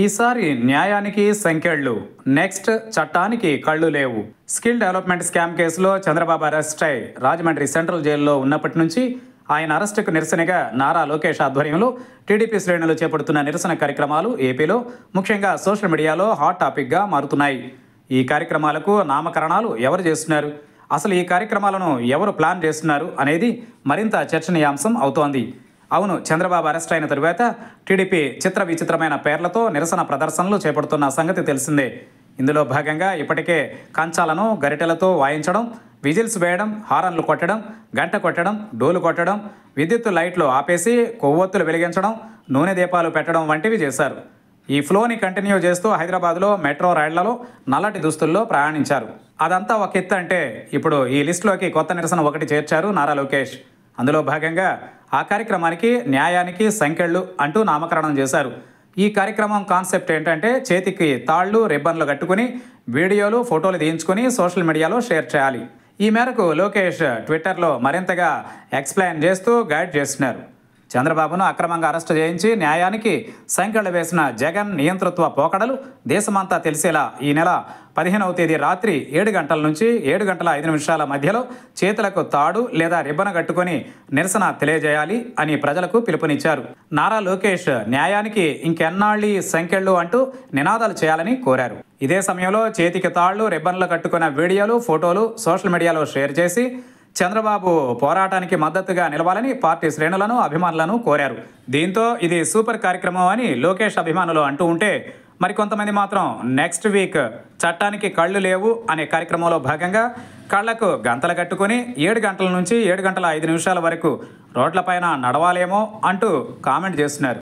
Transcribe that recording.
ఈసారి న్యాయానికి సంఖ్యళ్ళు నెక్స్ట్ చట్టానికి కళ్ళు లేవు స్కిల్ డెవలప్మెంట్ స్కామ్ కేసులో చంద్రబాబు అరెస్ట్ అయి రాజమండ్రి సెంట్రల్ జైల్లో ఉన్నప్పటి నుంచి ఆయన అరెస్టుకు నిరసనగా నారా లోకేష్ ఆధ్వర్యంలో టీడీపీ శ్రేణులు చేపడుతున్న నిరసన కార్యక్రమాలు ఏపీలో ముఖ్యంగా సోషల్ మీడియాలో హాట్ టాపిక్గా మారుతున్నాయి ఈ కార్యక్రమాలకు నామకరణాలు ఎవరు చేస్తున్నారు అసలు ఈ కార్యక్రమాలను ఎవరు ప్లాన్ చేస్తున్నారు అనేది మరింత చర్చనీయాంశం అవుతోంది అవును చంద్రబాబు అరెస్ట్ అయిన తరువాత టీడీపీ చిత్ర విచిత్రమైన పేర్లతో నిరసన ప్రదర్శనలు చేపడుతున్న సంగతి తెలిసిందే ఇందులో భాగంగా ఇప్పటికే కంచాలను గరిటెలతో వాయించడం విజిల్స్ వేయడం హారన్లు కొట్టడం గంట కొట్టడం డోలు కొట్టడం విద్యుత్ లైట్లు ఆపేసి కొవ్వొత్తులు వెలిగించడం నూనె దీపాలు పెట్టడం వంటివి చేశారు ఈ ఫ్లోని కంటిన్యూ చేస్తూ హైదరాబాద్లో మెట్రో రైళ్లలో నల్లటి దుస్తుల్లో ప్రయాణించారు అదంతా ఒక ఎత్తు అంటే ఇప్పుడు ఈ లిస్టులోకి కొత్త నిరసన ఒకటి చేర్చారు నారా లోకేష్ అందులో భాగంగా ఆ కార్యక్రమానికి న్యాయానికి సంకెళ్ళు అంటూ నామకరణం చేశారు ఈ కార్యక్రమం కాన్సెప్ట్ ఏంటంటే చేతికి తాళ్ళు రిబ్బన్లు కట్టుకుని వీడియోలు ఫోటోలు తీయించుకుని సోషల్ మీడియాలో షేర్ చేయాలి ఈ మేరకు లోకేష్ ట్విట్టర్లో మరింతగా ఎక్స్ప్లెయిన్ చేస్తూ గైడ్ చేస్తున్నారు చంద్రబాబును అక్రమంగా అరెస్టు చేయించి న్యాయానికి సంఖ్యలు వేసిన జగన్ నియంతృత్వ పోకడలు దేశమంతా తెలిసేలా ఈ నెల పదిహేనవ తేదీ రాత్రి ఏడు గంటల నుంచి ఏడు గంటల ఐదు నిమిషాల మధ్యలో చేతులకు తాడు లేదా రిబ్బన కట్టుకొని నిరసన తెలియజేయాలి అని ప్రజలకు పిలుపునిచ్చారు నారా లోకేష్ న్యాయానికి ఇంకెన్నాళ్ళీ సంఖ్యలు అంటూ నినాదాలు చేయాలని కోరారు ఇదే సమయంలో చేతికి తాళ్లు రిబ్బన్లు కట్టుకున్న వీడియోలు ఫోటోలు సోషల్ మీడియాలో షేర్ చేసి చంద్రబాబు పోరాటానికి మద్దతుగా నిలవాలని పార్టీ శ్రేణులను అభిమానులను కోరారు దీంతో ఇది సూపర్ కార్యక్రమం అని లోకేష్ అభిమానులు అంటూ ఉంటే మరికొంతమంది మాత్రం నెక్స్ట్ వీక్ చట్టానికి కళ్ళు లేవు అనే కార్యక్రమంలో భాగంగా కళ్లకు గంతలు కట్టుకుని ఏడు గంటల నుంచి ఏడు గంటల ఐదు నిమిషాల వరకు రోడ్లపైన నడవాలేమో అంటూ కామెంట్ చేస్తున్నారు